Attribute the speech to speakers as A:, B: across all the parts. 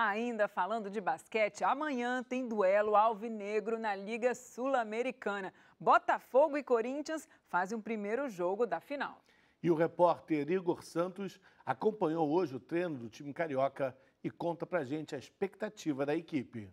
A: Ainda falando de basquete, amanhã tem duelo alvinegro na Liga Sul-Americana. Botafogo e Corinthians fazem o primeiro jogo da final. E o
B: repórter Igor Santos acompanhou hoje o treino do time carioca e conta pra gente a expectativa da equipe.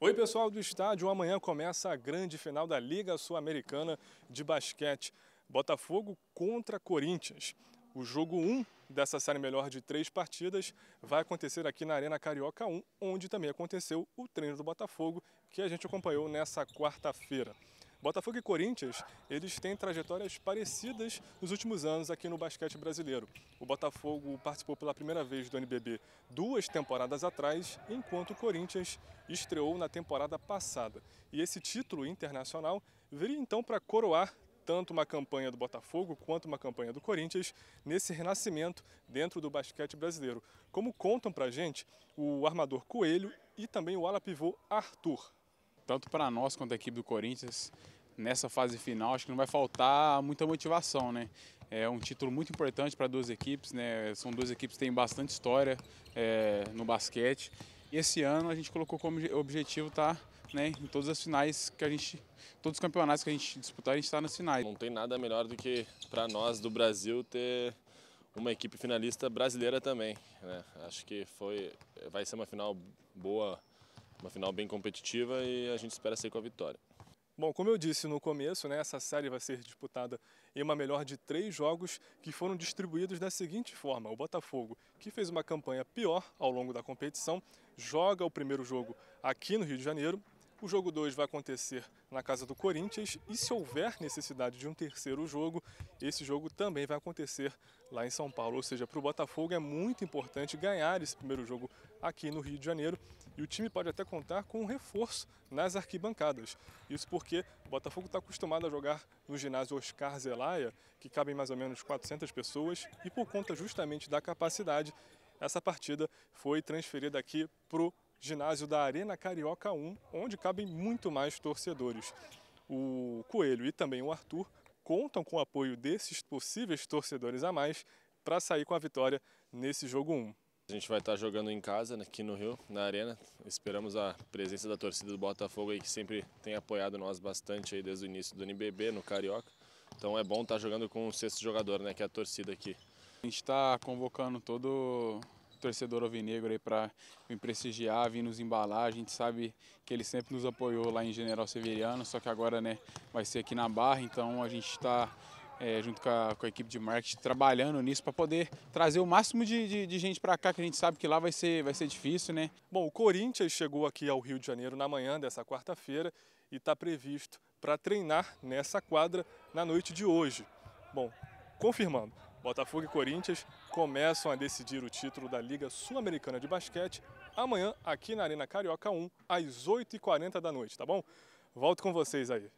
B: Oi, pessoal do estádio. Amanhã começa a grande final da Liga Sul-Americana de basquete. Botafogo contra Corinthians. O jogo 1 dessa série melhor de três partidas vai acontecer aqui na Arena Carioca 1, onde também aconteceu o treino do Botafogo, que a gente acompanhou nessa quarta-feira. Botafogo e Corinthians, eles têm trajetórias parecidas nos últimos anos aqui no basquete brasileiro. O Botafogo participou pela primeira vez do NBB duas temporadas atrás, enquanto o Corinthians estreou na temporada passada. E esse título internacional viria então para coroar tanto uma campanha do Botafogo quanto uma campanha do Corinthians nesse renascimento dentro do basquete brasileiro. Como contam para gente
C: o armador Coelho e também o ala pivô Arthur. Tanto para nós quanto a equipe do Corinthians, nessa fase final, acho que não vai faltar muita motivação, né? É um título muito importante para duas equipes, né? São duas equipes que têm bastante história é, no basquete. E esse ano a gente colocou como objetivo estar tá, né, em todas as finais que a gente,
A: todos os campeonatos que a gente disputar, a gente está nas finais. Não tem nada melhor do que para nós do Brasil ter uma equipe finalista brasileira também. Né? Acho que foi, vai ser uma final boa, uma final bem competitiva e a gente espera sair com a vitória.
B: Bom, como eu disse no começo, né, essa série vai ser disputada em uma melhor de três jogos que foram distribuídos da seguinte forma. O Botafogo, que fez uma campanha pior ao longo da competição, joga o primeiro jogo aqui no Rio de Janeiro. O jogo 2 vai acontecer na casa do Corinthians e se houver necessidade de um terceiro jogo, esse jogo também vai acontecer lá em São Paulo. Ou seja, para o Botafogo é muito importante ganhar esse primeiro jogo aqui no Rio de Janeiro e o time pode até contar com um reforço nas arquibancadas. Isso porque o Botafogo está acostumado a jogar no ginásio Oscar Zelaya, que cabem mais ou menos 400 pessoas, e por conta justamente da capacidade, essa partida foi transferida aqui para o ginásio da Arena Carioca 1, onde cabem muito mais torcedores. O Coelho e também o Arthur contam com o apoio desses possíveis torcedores
A: a mais para sair com a vitória nesse jogo 1. A gente vai estar tá jogando em casa, né, aqui no Rio, na Arena. Esperamos a presença da torcida do Botafogo aí, que sempre tem apoiado nós bastante aí desde o início do NBB, no Carioca. Então é bom estar tá jogando com o sexto jogador, né, que é a torcida aqui. A gente está convocando todo o torcedor ovinegro aí para
C: vir prestigiar, vir nos embalar. A gente sabe que ele sempre nos apoiou lá em General Severiano, só que agora, né, vai ser aqui na Barra, então a gente está é, junto com a, com a, equipe de marketing, trabalhando nisso para poder trazer o máximo de, de, de gente para cá, que a gente sabe que lá vai ser, vai ser difícil, né? Bom, o Corinthians chegou aqui ao Rio de Janeiro na manhã dessa quarta-feira e está previsto
B: para treinar nessa quadra na noite de hoje. Bom, confirmando, Botafogo e Corinthians começam a decidir o título da Liga Sul-Americana de Basquete amanhã aqui na Arena Carioca 1, às 8h40 da noite, tá bom? Volto com vocês aí.